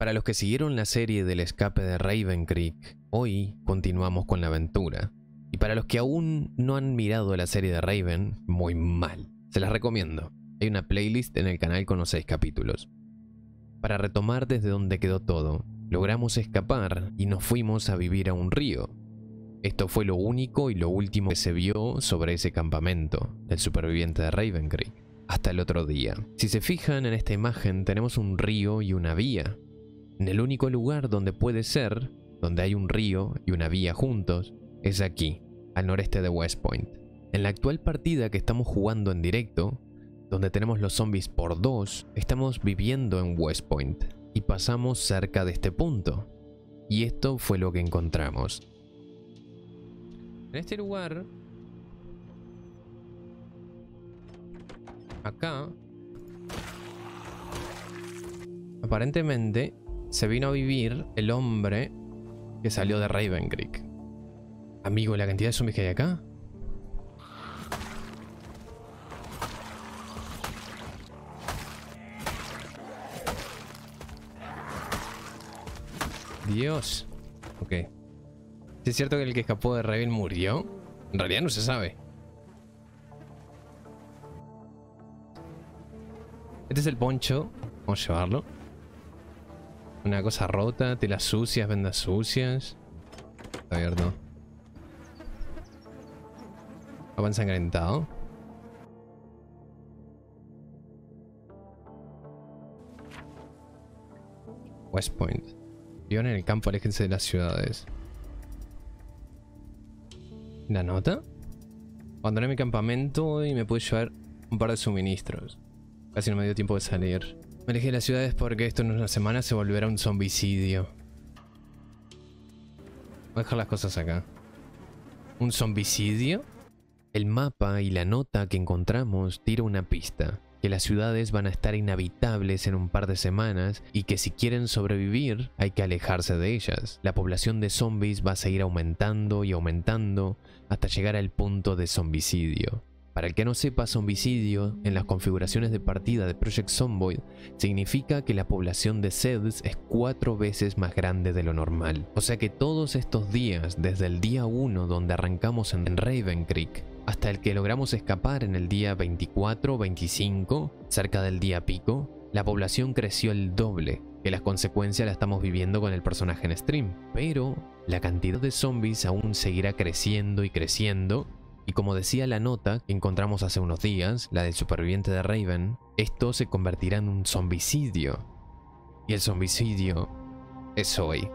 Para los que siguieron la serie del escape de Raven Creek, hoy continuamos con la aventura. Y para los que aún no han mirado la serie de Raven, muy mal. Se las recomiendo. Hay una playlist en el canal con los 6 capítulos. Para retomar desde donde quedó todo, logramos escapar y nos fuimos a vivir a un río. Esto fue lo único y lo último que se vio sobre ese campamento del superviviente de Raven Creek. Hasta el otro día. Si se fijan en esta imagen tenemos un río y una vía, en el único lugar donde puede ser, donde hay un río y una vía juntos, es aquí, al noreste de West Point. En la actual partida que estamos jugando en directo, donde tenemos los zombies por dos, estamos viviendo en West Point y pasamos cerca de este punto. Y esto fue lo que encontramos. En este lugar, acá, aparentemente se vino a vivir el hombre que salió de Raven Creek. Amigo, la cantidad de zombies que hay acá. Dios. Ok. ¿Es cierto que el que escapó de Raven murió? En realidad no se sabe. Este es el poncho. Vamos a llevarlo. Una cosa rota, telas sucias, vendas sucias. Está abierto. ensangrentado. West Point. Vivan en el campo, aléjense de las ciudades. ¿La nota? Abandoné mi campamento y me pude llevar un par de suministros. Casi no me dio tiempo de salir. Me las ciudades porque esto en una semana se volverá un zombicidio. Voy a dejar las cosas acá. ¿Un zombicidio? El mapa y la nota que encontramos tira una pista. Que las ciudades van a estar inhabitables en un par de semanas y que si quieren sobrevivir hay que alejarse de ellas. La población de zombies va a seguir aumentando y aumentando hasta llegar al punto de zombicidio. Para el que no sepa, zombicidio en las configuraciones de partida de Project Zomboid significa que la población de Seds es cuatro veces más grande de lo normal. O sea que todos estos días, desde el día 1 donde arrancamos en Raven Creek, hasta el que logramos escapar en el día 24-25, o cerca del día pico, la población creció el doble, que las consecuencias las estamos viviendo con el personaje en stream. Pero la cantidad de zombies aún seguirá creciendo y creciendo, y como decía la nota que encontramos hace unos días, la del superviviente de Raven, esto se convertirá en un zombicidio. Y el zombicidio es hoy.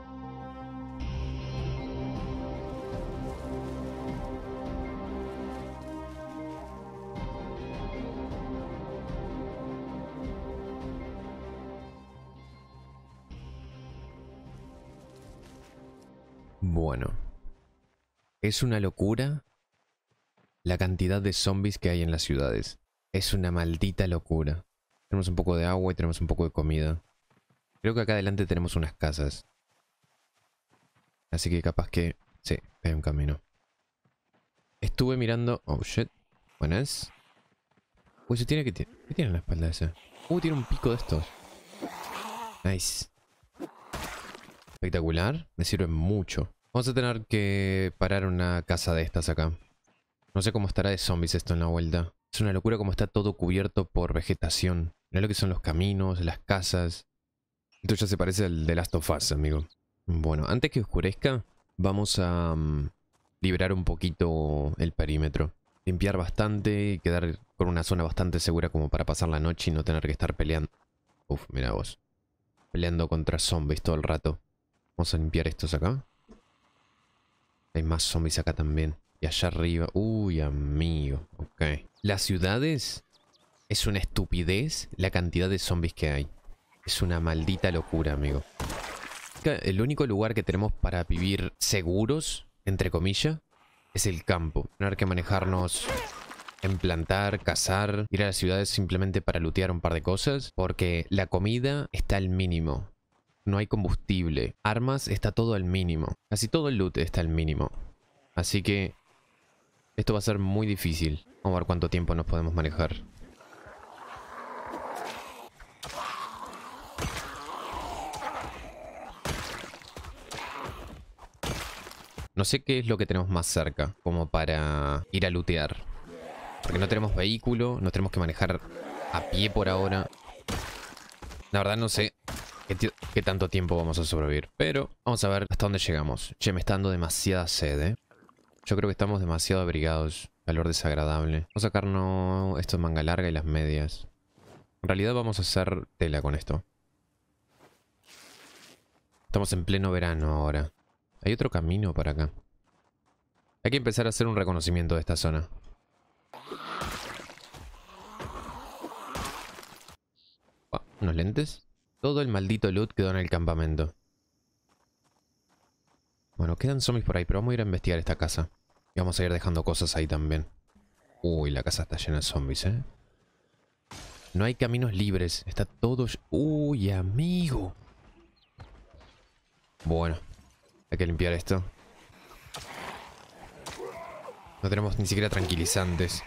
Bueno, es una locura la cantidad de zombies que hay en las ciudades. Es una maldita locura. Tenemos un poco de agua y tenemos un poco de comida. Creo que acá adelante tenemos unas casas. Así que capaz que... Sí, hay un camino. Estuve mirando... Oh, shit. Buenas. Uy, se tiene que... ¿Qué tiene en la espalda esa? Uy, uh, tiene un pico de estos. Nice. Espectacular. Me sirve mucho. Vamos a tener que parar una casa de estas acá. No sé cómo estará de zombies esto en la vuelta. Es una locura como está todo cubierto por vegetación. Mirá lo que son los caminos, las casas. Esto ya se parece al de Last of Us, amigo. Bueno, antes que oscurezca, vamos a mm, liberar un poquito el perímetro. Limpiar bastante y quedar con una zona bastante segura como para pasar la noche y no tener que estar peleando. Uf, mira vos. Peleando contra zombies todo el rato. Vamos a limpiar estos acá. Hay más zombies acá también allá arriba. Uy, amigo. Ok. Las ciudades es una estupidez la cantidad de zombies que hay. Es una maldita locura, amigo. El único lugar que tenemos para vivir seguros, entre comillas, es el campo. Tener que manejarnos en plantar, cazar, ir a las ciudades simplemente para lootear un par de cosas, porque la comida está al mínimo. No hay combustible. Armas está todo al mínimo. Casi todo el loot está al mínimo. Así que esto va a ser muy difícil. Vamos a ver cuánto tiempo nos podemos manejar. No sé qué es lo que tenemos más cerca, como para ir a lootear. Porque no tenemos vehículo, nos tenemos que manejar a pie por ahora. La verdad no sé qué, tanto tiempo vamos a sobrevivir, pero vamos a ver hasta dónde llegamos. Che, me está dando demasiada sed, ¿eh? Yo creo que estamos demasiado abrigados. Calor desagradable. Vamos a sacarnos esto de manga larga y las medias. En realidad vamos a hacer tela con esto. Estamos en pleno verano ahora. Hay otro camino para acá. Hay que empezar a hacer un reconocimiento de esta zona. ¿Unos lentes? Todo el maldito loot quedó en el campamento. Bueno, quedan zombies por ahí, pero vamos a ir a investigar esta casa. Y vamos a ir dejando cosas ahí también. Uy, la casa está llena de zombies, ¿eh? No hay caminos libres. Está todo... Uy, amigo. Bueno. Hay que limpiar esto. No tenemos ni siquiera tranquilizantes.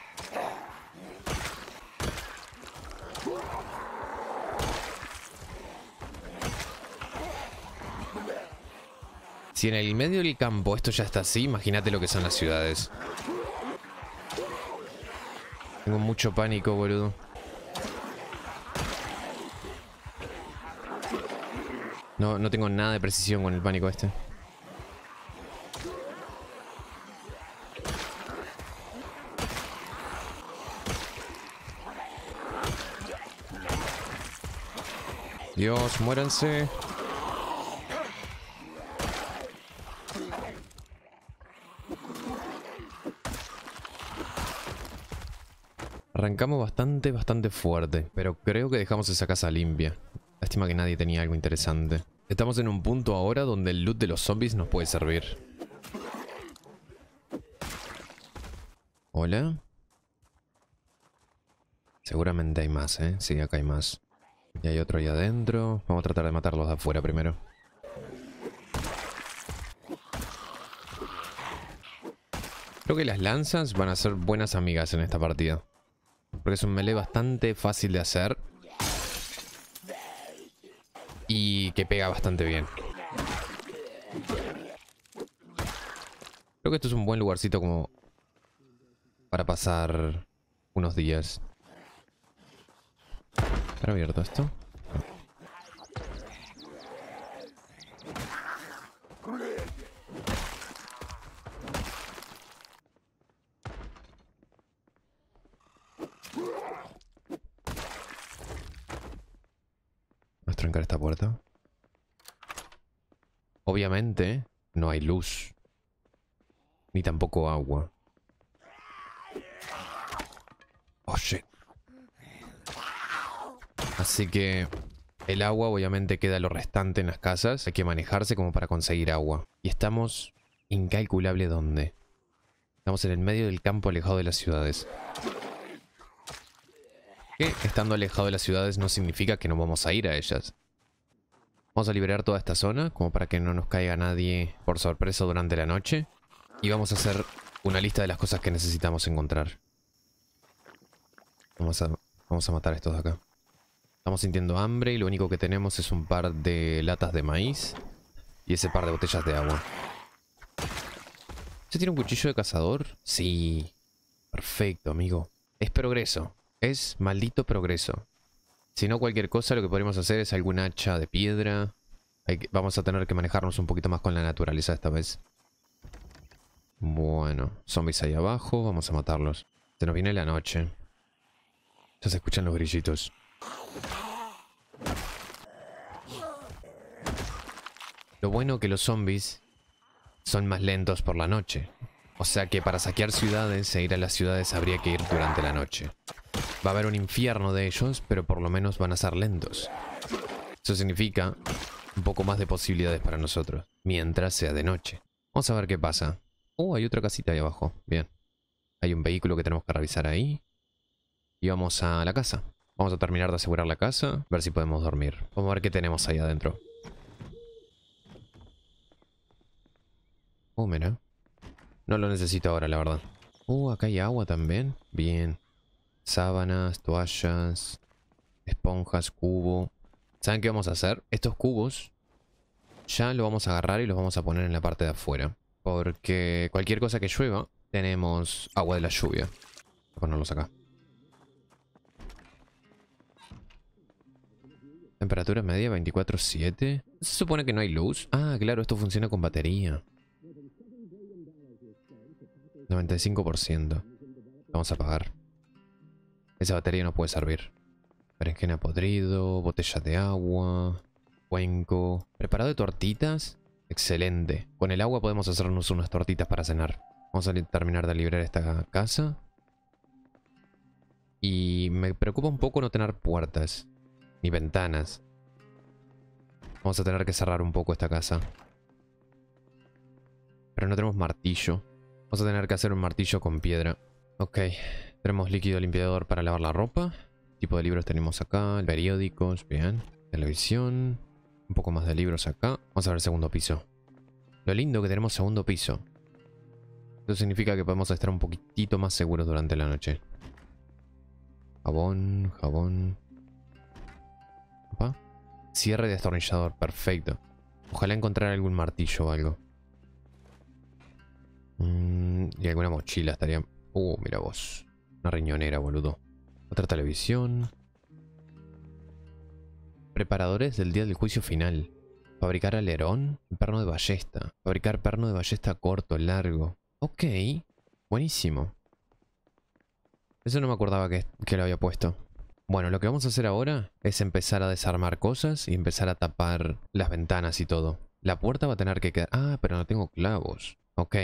Si en el medio del campo esto ya está así, imagínate lo que son las ciudades. Tengo mucho pánico, boludo. No, no tengo nada de precisión con el pánico este. Dios, muéranse. Arrancamos bastante, bastante fuerte, pero creo que dejamos esa casa limpia. Lástima que nadie tenía algo interesante. Estamos en un punto ahora donde el loot de los zombies nos puede servir. Hola. Seguramente hay más, ¿eh? Sí, acá hay más. Y hay otro ahí adentro. Vamos a tratar de matarlos de afuera primero. Creo que las lanzas van a ser buenas amigas en esta partida. Porque es un melee bastante fácil de hacer. Y que pega bastante bien. Creo que esto es un buen lugarcito como para pasar unos días. ¿Está abierto esto? obviamente, no hay luz. Ni tampoco agua. Oh, Así que el agua obviamente queda lo restante en las casas. Hay que manejarse como para conseguir agua. Y estamos incalculable dónde. Estamos en el medio del campo alejado de las ciudades. Que estando alejado de las ciudades no significa que no vamos a ir a ellas. Vamos a liberar toda esta zona, como para que no nos caiga nadie por sorpresa durante la noche. Y vamos a hacer una lista de las cosas que necesitamos encontrar. Vamos a, matar a estos de acá. Estamos sintiendo hambre y lo único que tenemos es un par de latas de maíz y ese par de botellas de agua. ¿Se tiene un cuchillo de cazador? Sí. Perfecto, amigo. Es progreso. Es maldito progreso. Si no, cualquier cosa lo que podríamos hacer es algún hacha de piedra. vamos a tener que manejarnos un poquito más con la naturaleza esta vez. Bueno, zombies ahí abajo, vamos a matarlos. Se nos viene la noche. Ya se escuchan los grillitos. Lo bueno que los zombies son más lentos por la noche. O sea que para saquear ciudades e ir a las ciudades habría que ir durante la noche. Va a haber un infierno de ellos, pero por lo menos van a ser lentos. Eso significa un poco más de posibilidades para nosotros, mientras sea de noche. Vamos a ver qué pasa. Uh, hay otra casita ahí abajo. Bien. Hay un vehículo que tenemos que revisar ahí. Y vamos a la casa. Vamos a terminar de asegurar la casa, ver si podemos dormir. Vamos a ver qué tenemos ahí adentro. Oh, mira. No lo necesito ahora, la verdad. Uh, acá hay agua también. Bien. Sábanas, toallas, esponjas, cubo. ¿Saben qué vamos a hacer? Estos cubos ya los vamos a agarrar y los vamos a poner en la parte de afuera. Porque cualquier cosa que llueva, tenemos agua de la lluvia. Vamos a ponerlos acá. Temperatura media 24.7. Se supone que no hay luz. Ah, claro, esto funciona con batería. 95%. Vamos a apagar. Esa batería no puede servir. Berenjena podrido, botella de agua, cuenco. ¿Preparado de tortitas? Excelente. Con el agua podemos hacernos unas tortitas para cenar. Vamos a terminar de librar esta casa. Y me preocupa un poco no tener puertas. Ni ventanas. Vamos a tener que cerrar un poco esta casa. Pero no tenemos martillo. Vamos a tener que hacer un martillo con piedra. Ok. Tenemos líquido limpiador para lavar la ropa. Tipo de libros tenemos acá. Periódicos, bien. Televisión. Un poco más de libros acá. Vamos a ver el segundo piso. Lo lindo que tenemos segundo piso. Eso significa que podemos estar un poquitito más seguros durante la noche. Jabón, jabón. Cierre de destornillador, perfecto. Ojalá encontrar algún martillo o algo. Mm, y alguna mochila estaría... Uh, mira vos. Una riñonera, boludo. Otra televisión. Preparadores del día del juicio final. Fabricar alerón, perno de ballesta. Fabricar perno de ballesta corto, largo. Ok, buenísimo. Eso no me acordaba que, lo había puesto. Bueno, lo que vamos a hacer ahora es empezar a desarmar cosas y empezar a tapar las ventanas y todo. La puerta va a tener que quedar... Ah, pero no tengo clavos. Ok.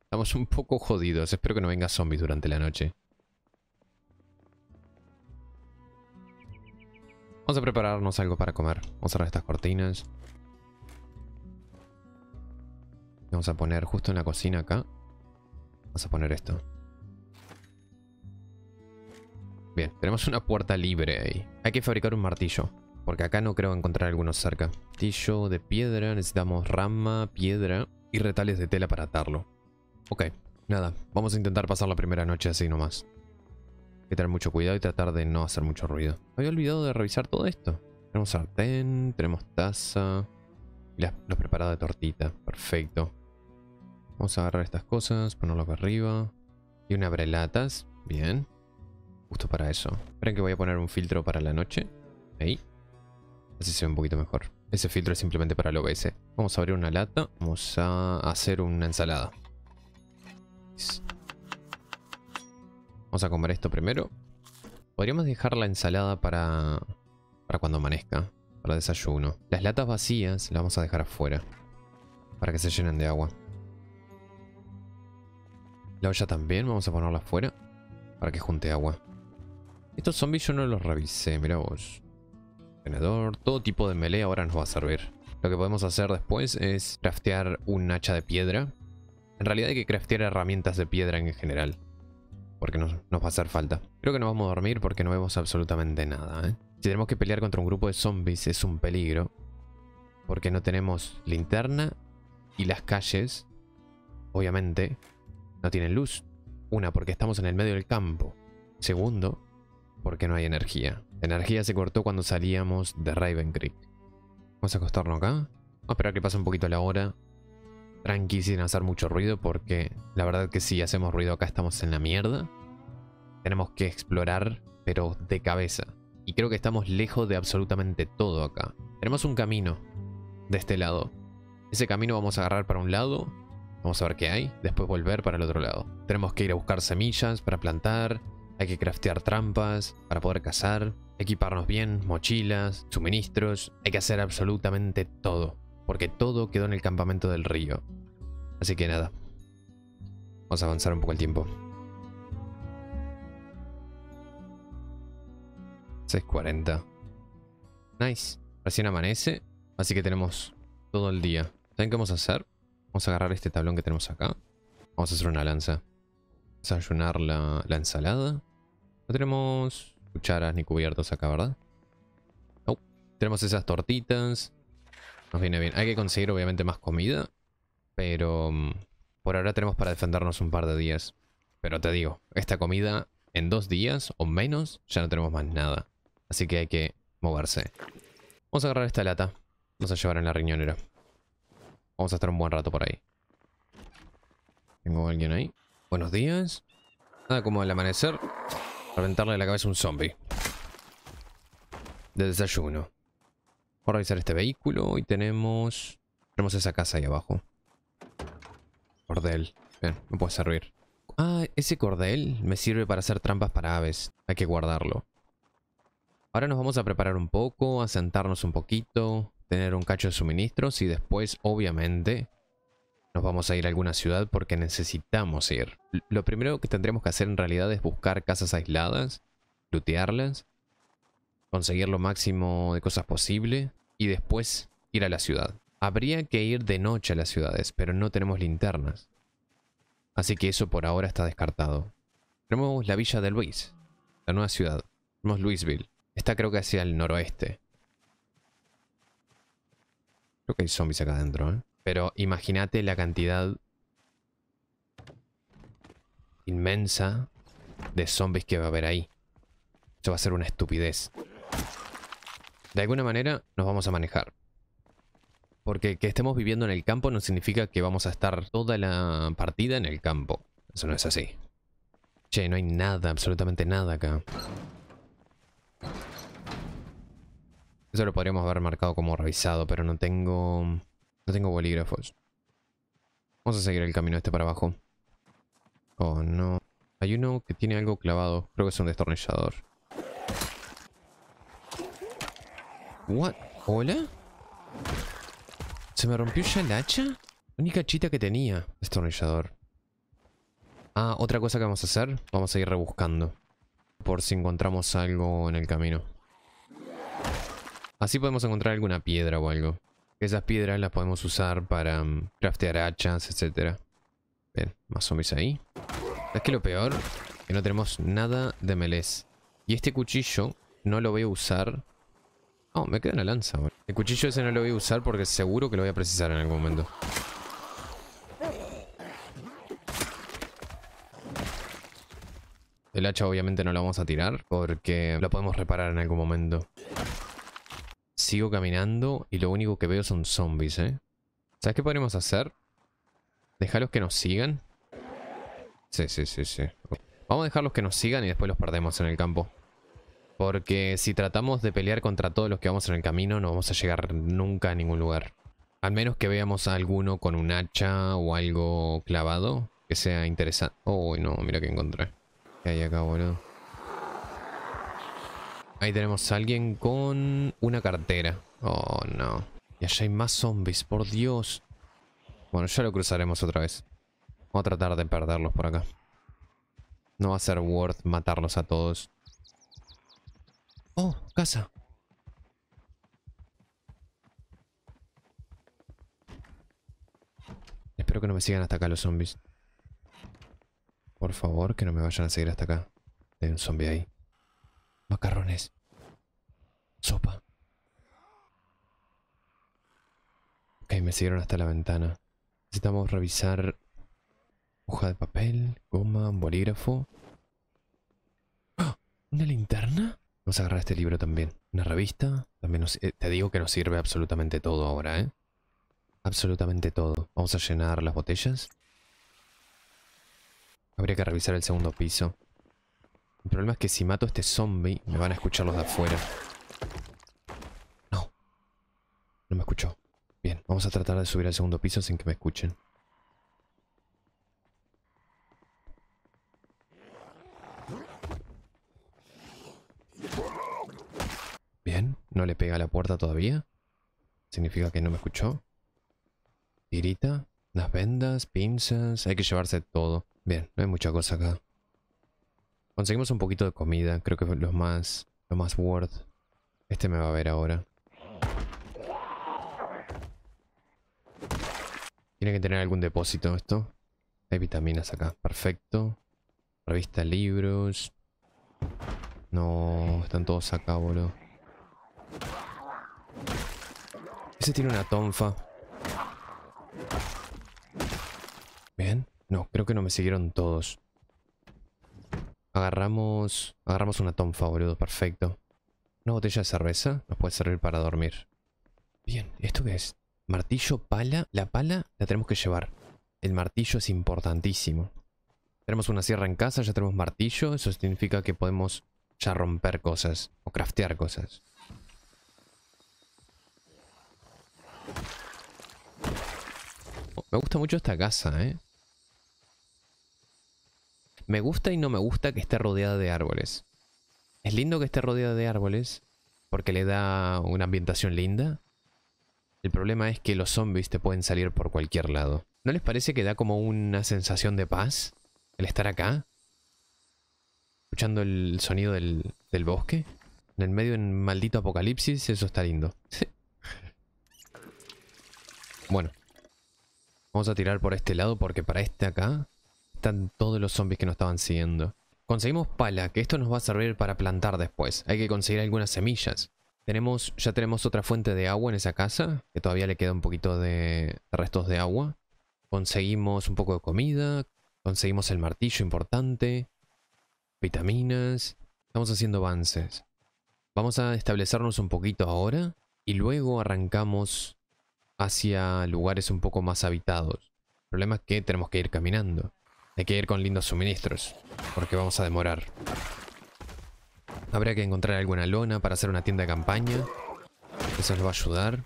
Estamos un poco jodidos. Espero que no venga zombies durante la noche. Vamos a prepararnos algo para comer. Vamos a cerrar estas cortinas. Vamos a poner justo en la cocina acá. Vamos a poner esto. Bien, tenemos una puerta libre ahí. Hay que fabricar un martillo. Porque acá no creo encontrar algunos cerca. Martillo de piedra. Necesitamos rama, piedra y retales de tela para atarlo. Ok, nada. Vamos a intentar pasar la primera noche así nomás que tener mucho cuidado y tratar de no hacer mucho ruido. había olvidado de revisar todo esto. Tenemos sartén, tenemos taza. los preparados de tortita. Perfecto. Vamos a agarrar estas cosas, ponerlo para arriba. Y una abre latas, Bien. Justo para eso. Esperen que voy a poner un filtro para la noche. Ahí. Así se ve un poquito mejor. Ese filtro es simplemente para el OBS. Vamos a abrir una lata. Vamos a hacer una ensalada. Vamos a comer esto primero. Podríamos dejar la ensalada para, para cuando amanezca, para desayuno. Las latas vacías las vamos a dejar afuera, para que se llenen de agua. La olla también, vamos a ponerla afuera, para que junte agua. Estos zombies yo no los revisé, Mira vos. Tenedor, todo tipo de melee ahora nos va a servir. Lo que podemos hacer después es craftear un hacha de piedra. En realidad hay que craftear herramientas de piedra en general porque nos, va a hacer falta. Creo que no vamos a dormir porque no vemos absolutamente nada, ¿eh? Si tenemos que pelear contra un grupo de zombies es un peligro, porque no tenemos linterna y las calles, obviamente, no tienen luz. Una, porque estamos en el medio del campo. Segundo, porque no hay energía. La energía se cortó cuando salíamos de Raven Creek. Vamos a acostarnos acá. Vamos a esperar que pase un poquito la hora tranqui sin hacer mucho ruido porque la verdad que si hacemos ruido acá estamos en la mierda. Tenemos que explorar, pero de cabeza. Y creo que estamos lejos de absolutamente todo acá. Tenemos un camino de este lado. Ese camino vamos a agarrar para un lado, vamos a ver qué hay, después volver para el otro lado. Tenemos que ir a buscar semillas para plantar, hay que craftear trampas para poder cazar, equiparnos bien, mochilas, suministros, hay que hacer absolutamente todo porque todo quedó en el campamento del río. Así que nada, vamos a avanzar un poco el tiempo. 6.40. Nice. Recién amanece, así que tenemos todo el día. ¿Saben qué vamos a hacer? Vamos a agarrar este tablón que tenemos acá. Vamos a hacer una lanza. Desayunar la, ensalada. No tenemos cucharas ni cubiertos acá, ¿verdad? Tenemos esas tortitas. Nos viene bien. Hay que conseguir obviamente más comida. Pero mm, por ahora tenemos para defendernos un par de días. Pero te digo, esta comida en dos días o menos ya no tenemos más nada. Así que hay que moverse. Vamos a agarrar esta lata. Vamos a llevarla en la riñonera. Vamos a estar un buen rato por ahí. ¿Tengo alguien ahí? Buenos días. Nada como el amanecer. Reventarle la cabeza a un zombie. De desayuno. Vamos a revisar este vehículo y tenemos... Tenemos esa casa ahí abajo. Cordel. Bien, me puede servir. Ah, ese cordel me sirve para hacer trampas para aves. Hay que guardarlo. Ahora nos vamos a preparar un poco, a sentarnos un poquito, tener un cacho de suministros y después, obviamente, nos vamos a ir a alguna ciudad porque necesitamos ir. Lo primero que tendremos que hacer en realidad es buscar casas aisladas, lootearlas conseguir lo máximo de cosas posible y después ir a la ciudad. Habría que ir de noche a las ciudades, pero no tenemos linternas. Así que eso por ahora está descartado. Tenemos la villa de Luis, la nueva ciudad. Tenemos Louisville. Está creo que hacia el noroeste. Creo que hay zombies acá adentro, ¿eh? Pero imagínate la cantidad inmensa de zombies que va a haber ahí. Eso va a ser una estupidez. De alguna manera nos vamos a manejar. Porque que estemos viviendo en el campo no significa que vamos a estar toda la partida en el campo. Eso no es así. Che, no hay nada, absolutamente nada acá. Eso lo podríamos haber marcado como revisado, pero no tengo... No tengo bolígrafos. Vamos a seguir el camino este para abajo. Oh, no. Hay uno que tiene algo clavado. Creo que es un destornillador. What? ¿Hola? ¿Se me rompió ya el hacha? Única chita que tenía. Estornillador. Ah, otra cosa que vamos a hacer. Vamos a ir rebuscando. Por si encontramos algo en el camino. Así podemos encontrar alguna piedra o algo. Esas piedras las podemos usar para mm, craftear hachas, etc. Bien, más zombies ahí. Es que lo peor? Que no tenemos nada de melés. Y este cuchillo no lo voy a usar Oh, me queda una lanza, El cuchillo ese no lo voy a usar porque seguro que lo voy a precisar en algún momento. El hacha obviamente no lo vamos a tirar porque lo podemos reparar en algún momento. Sigo caminando y lo único que veo son zombies, ¿eh? ¿Sabes qué podemos hacer? ¿Dejarlos que nos sigan? Sí, sí, sí, sí. Vamos a dejarlos que nos sigan y después los perdemos en el campo. Porque si tratamos de pelear contra todos los que vamos en el camino, no vamos a llegar nunca a ningún lugar. Al menos que veamos a alguno con un hacha o algo clavado que sea interesante. Uy, no, mira que encontré. ¿Qué hay acá, boludo? Ahí tenemos a alguien con una cartera. Oh, no. Y allá hay más zombies, por Dios. Bueno, ya lo cruzaremos otra vez. Vamos a tratar de perderlos por acá. No va a ser worth matarlos a todos. Oh, casa. Espero que no me sigan hasta acá los zombies. Por favor, que no me vayan a seguir hasta acá. Hay un zombie ahí. Macarrones. Sopa. Ok, me siguieron hasta la ventana. Necesitamos revisar hoja de papel, goma, bolígrafo. ¡Ah! ¿Una linterna? Vamos a agarrar este libro también. Una revista. También eh, te digo que nos sirve absolutamente todo ahora, ¿eh? Absolutamente todo. Vamos a llenar las botellas. Habría que revisar el segundo piso. El problema es que si mato a este zombie, me van a escuchar los de afuera. No. No me escuchó. Bien, vamos a tratar de subir al segundo piso sin que me escuchen. No le pega a la puerta todavía. Significa que no me escuchó. Tirita. Las vendas, pinzas. Hay que llevarse todo. Bien, no hay mucha cosa acá. Conseguimos un poquito de comida. Creo que es lo más, lo más worth. Este me va a ver ahora. Tiene que tener algún depósito esto. Hay vitaminas acá. Perfecto. Revista libros. No, están todos acá, boludo. Ese tiene una tonfa. Bien. No, creo que no me siguieron todos. Agarramos... Agarramos una tonfa, boludo. Perfecto. Una botella de cerveza. Nos puede servir para dormir. Bien. ¿Esto qué es? Martillo, pala. La pala la tenemos que llevar. El martillo es importantísimo. Tenemos una sierra en casa, ya tenemos martillo. Eso significa que podemos ya romper cosas o craftear cosas. me gusta mucho esta casa, ¿eh? Me gusta y no me gusta que esté rodeada de árboles. Es lindo que esté rodeada de árboles porque le da una ambientación linda. El problema es que los zombies te pueden salir por cualquier lado. ¿No les parece que da como una sensación de paz el estar acá? Escuchando el sonido del, bosque. En el medio de un maldito apocalipsis, eso está lindo. Bueno. Vamos a tirar por este lado porque para este acá están todos los zombies que nos estaban siguiendo. Conseguimos pala, que esto nos va a servir para plantar después. Hay que conseguir algunas semillas. Tenemos, ya tenemos otra fuente de agua en esa casa, que todavía le queda un poquito de restos de agua. Conseguimos un poco de comida, conseguimos el martillo importante, vitaminas. Estamos haciendo avances. Vamos a establecernos un poquito ahora y luego arrancamos hacia lugares un poco más habitados. El problema es que tenemos que ir caminando. Hay que ir con lindos suministros, porque vamos a demorar. Habría que encontrar alguna lona para hacer una tienda de campaña. Eso nos va a ayudar.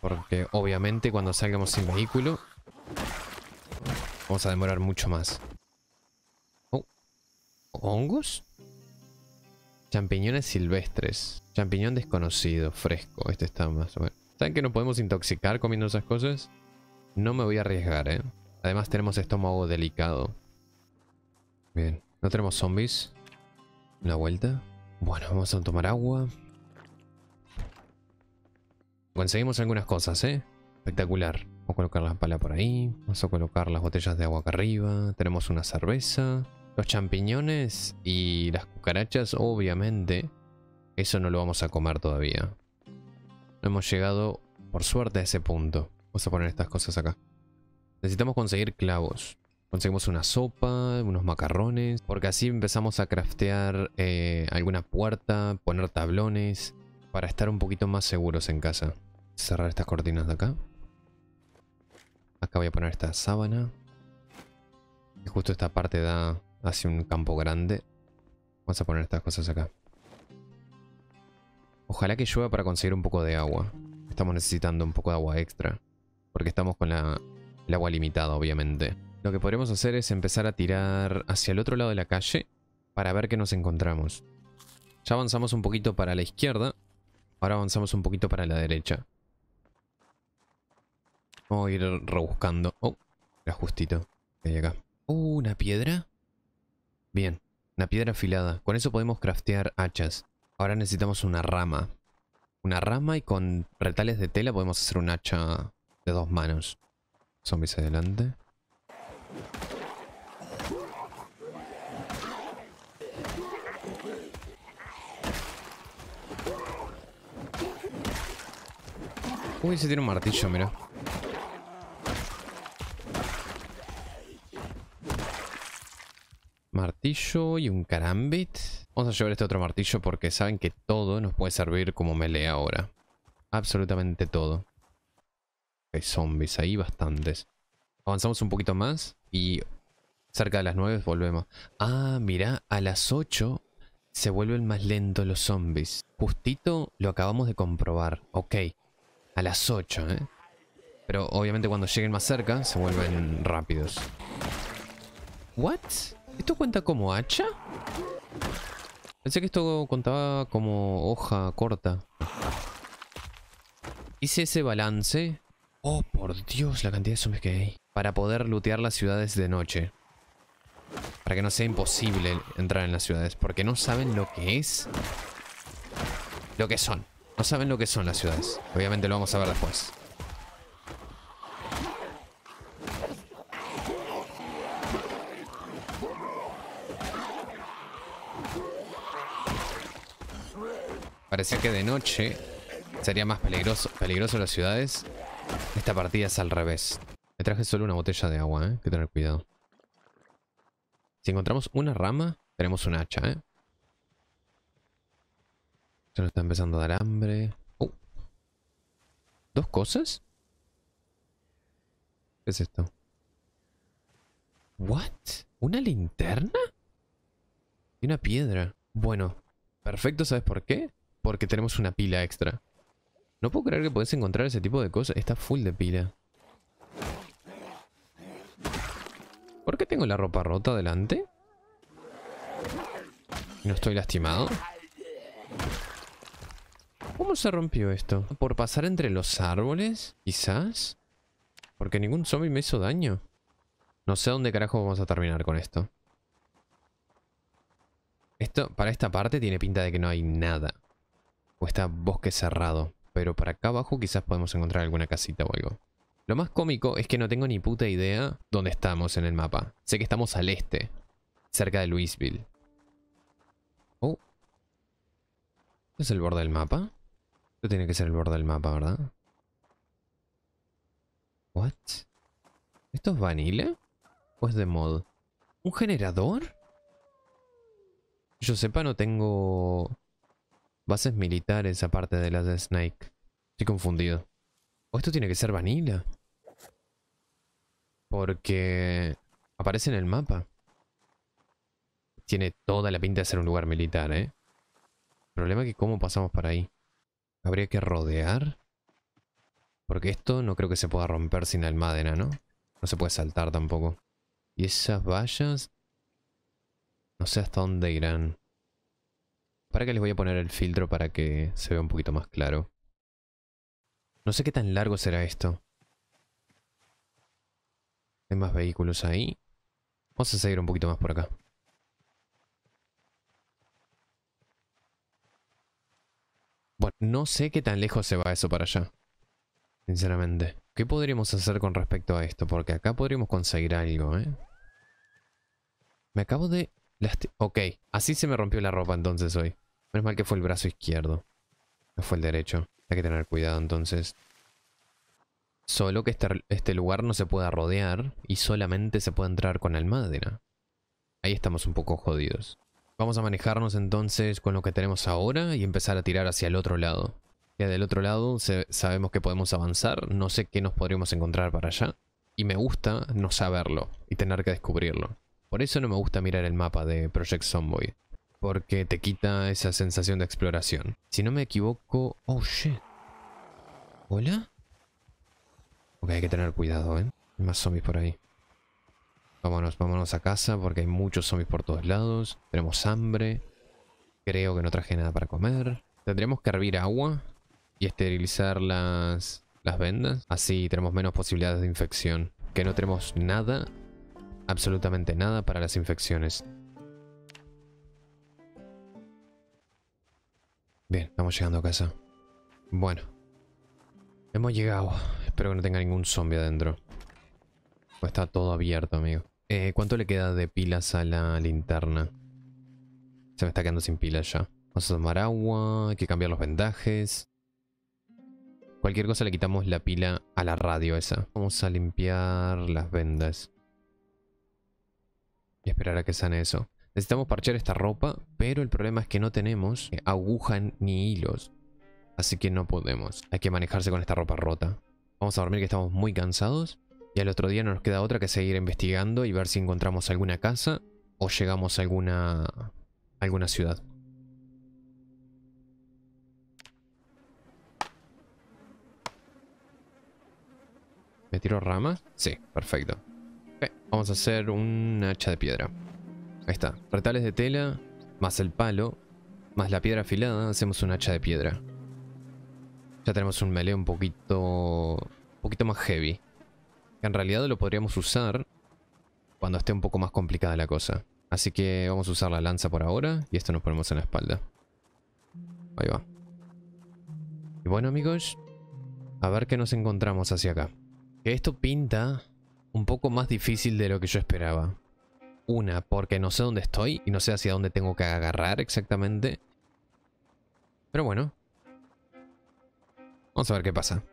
Porque obviamente cuando salgamos sin vehículo, vamos a demorar mucho más. Oh, ¿Hongos? Champiñones silvestres. Champiñón desconocido, fresco. Este está más o menos. ¿Saben que no podemos intoxicar comiendo esas cosas? No me voy a arriesgar, ¿eh? Además tenemos estómago delicado. Bien. ¿No tenemos zombies? Una vuelta. Bueno, vamos a tomar agua. Conseguimos algunas cosas, ¿eh? Espectacular. Vamos a colocar la pala por ahí. Vamos a colocar las botellas de agua acá arriba. Tenemos una cerveza. Los champiñones y las cucarachas, obviamente. Eso no lo vamos a comer todavía hemos llegado, por suerte, a ese punto. Vamos a poner estas cosas acá. Necesitamos conseguir clavos. Conseguimos una sopa, unos macarrones. Porque así empezamos a craftear eh, alguna puerta, poner tablones. Para estar un poquito más seguros en casa. Cerrar estas cortinas de acá. Acá voy a poner esta sábana. Y justo esta parte da hacia un campo grande. Vamos a poner estas cosas acá. Ojalá que llueva para conseguir un poco de agua. Estamos necesitando un poco de agua extra. Porque estamos con la, el agua limitada, obviamente. Lo que podremos hacer es empezar a tirar hacia el otro lado de la calle para ver qué nos encontramos. Ya avanzamos un poquito para la izquierda. Ahora avanzamos un poquito para la derecha. Vamos a ir rebuscando. Oh, era justito. Ahí acá. Uh, una piedra. Bien, una piedra afilada. Con eso podemos craftear hachas. Ahora necesitamos una rama. Una rama y con retales de tela podemos hacer un hacha de dos manos. Zombies adelante. Uy, se tiene un martillo, mira. Martillo y un carambit. Vamos a llevar este otro martillo porque saben que todo nos puede servir como melee ahora. Absolutamente todo. Hay zombies ahí, bastantes. Avanzamos un poquito más y cerca de las 9 volvemos. Ah, mirá, a las 8 se vuelven más lentos los zombies. Justito lo acabamos de comprobar. Ok, a las 8, ¿eh? Pero obviamente cuando lleguen más cerca se vuelven rápidos. ¿What? ¿Esto cuenta como hacha? Pensé que esto contaba como hoja corta. Hice ese balance. Oh, por Dios, la cantidad de zombies que hay. Para poder lootear las ciudades de noche. Para que no sea imposible entrar en las ciudades. Porque no saben lo que es. Lo que son. No saben lo que son las ciudades. Obviamente lo vamos a ver después. parecía que de noche sería más peligroso, peligroso las ciudades. Esta partida es al revés. Me traje solo una botella de agua, ¿eh? Hay que tener cuidado. Si encontramos una rama, tenemos un hacha, ¿eh? Se nos está empezando a dar hambre. Uh. ¿Dos cosas? ¿Qué es esto? ¿What? ¿Una linterna? Y una piedra. Bueno, perfecto, ¿sabes por qué? Porque tenemos una pila extra. No puedo creer que podés encontrar ese tipo de cosas. Está full de pila. ¿Por qué tengo la ropa rota delante? ¿No estoy lastimado? ¿Cómo se rompió esto? ¿Por pasar entre los árboles? Quizás. Porque ningún zombie me hizo daño. No sé dónde carajo vamos a terminar con esto. Esto, para esta parte, tiene pinta de que no hay nada. O está bosque cerrado. Pero para acá abajo quizás podemos encontrar alguna casita o algo. Lo más cómico es que no tengo ni puta idea dónde estamos en el mapa. Sé que estamos al este, cerca de Louisville. Oh. ¿Es el borde del mapa? Esto tiene que ser el borde del mapa, ¿verdad? What? ¿Esto es vanilla? ¿O es de mod? ¿Un generador? Yo sepa, no tengo Bases militares aparte de las de Snake. Estoy confundido. ¿O esto tiene que ser Vanilla? Porque aparece en el mapa. Tiene toda la pinta de ser un lugar militar, ¿eh? El problema es que cómo pasamos para ahí. Habría que rodear. Porque esto no creo que se pueda romper sin almádena, ¿no? No se puede saltar tampoco. Y esas vallas... No sé hasta dónde irán. Para que les voy a poner el filtro para que se vea un poquito más claro. No sé qué tan largo será esto. Hay más vehículos ahí. Vamos a seguir un poquito más por acá. Bueno, no sé qué tan lejos se va eso para allá. Sinceramente. ¿Qué podríamos hacer con respecto a esto? Porque acá podríamos conseguir algo, ¿eh? Me acabo de... Ok, así se me rompió la ropa entonces hoy. Menos mal que fue el brazo izquierdo. No fue el derecho. Hay que tener cuidado entonces. Solo que este, este lugar no se pueda rodear y solamente se puede entrar con almadera. Ahí estamos un poco jodidos. Vamos a manejarnos entonces con lo que tenemos ahora y empezar a tirar hacia el otro lado. Ya del otro lado sabemos que podemos avanzar, no sé qué nos podríamos encontrar para allá. Y me gusta no saberlo y tener que descubrirlo. Por eso no me gusta mirar el mapa de Project Zomboid porque te quita esa sensación de exploración. Si no me equivoco... Oh, shit. ¿Hola? Ok, hay que tener cuidado, ¿eh? Hay más zombies por ahí. Vámonos, vámonos a casa porque hay muchos zombies por todos lados. Tenemos hambre. Creo que no traje nada para comer. Tendremos que hervir agua y esterilizar las, las vendas. Así tenemos menos posibilidades de infección. Que no tenemos nada, absolutamente nada para las infecciones. Bien, estamos llegando a casa. Bueno. Hemos llegado. Espero que no tenga ningún zombie adentro. Pues está todo abierto, amigo. Eh, ¿Cuánto le queda de pilas a la linterna? Se me está quedando sin pilas ya. Vamos a tomar agua, hay que cambiar los vendajes. Cualquier cosa le quitamos la pila a la radio esa. Vamos a limpiar las vendas. Y esperar a que sane eso. Necesitamos parchar esta ropa, pero el problema es que no tenemos eh, aguja ni hilos. Así que no podemos. Hay que manejarse con esta ropa rota. Vamos a dormir que estamos muy cansados. Y al otro día no nos queda otra que seguir investigando y ver si encontramos alguna casa o llegamos a alguna, alguna ciudad. ¿Me tiro ramas? Sí, perfecto. vamos a hacer un hacha de piedra. Ahí está. Retales de tela, más el palo, más la piedra afilada, hacemos un hacha de piedra. Ya tenemos un melee un poquito... Un poquito más heavy. Que en realidad lo podríamos usar cuando esté un poco más complicada la cosa. Así que vamos a usar la lanza por ahora y esto nos ponemos en la espalda. Ahí va. Y bueno amigos, a ver qué nos encontramos hacia acá. Que esto pinta un poco más difícil de lo que yo esperaba. Una, porque no sé dónde estoy y no sé hacia dónde tengo que agarrar exactamente. Pero bueno. Vamos a ver qué pasa.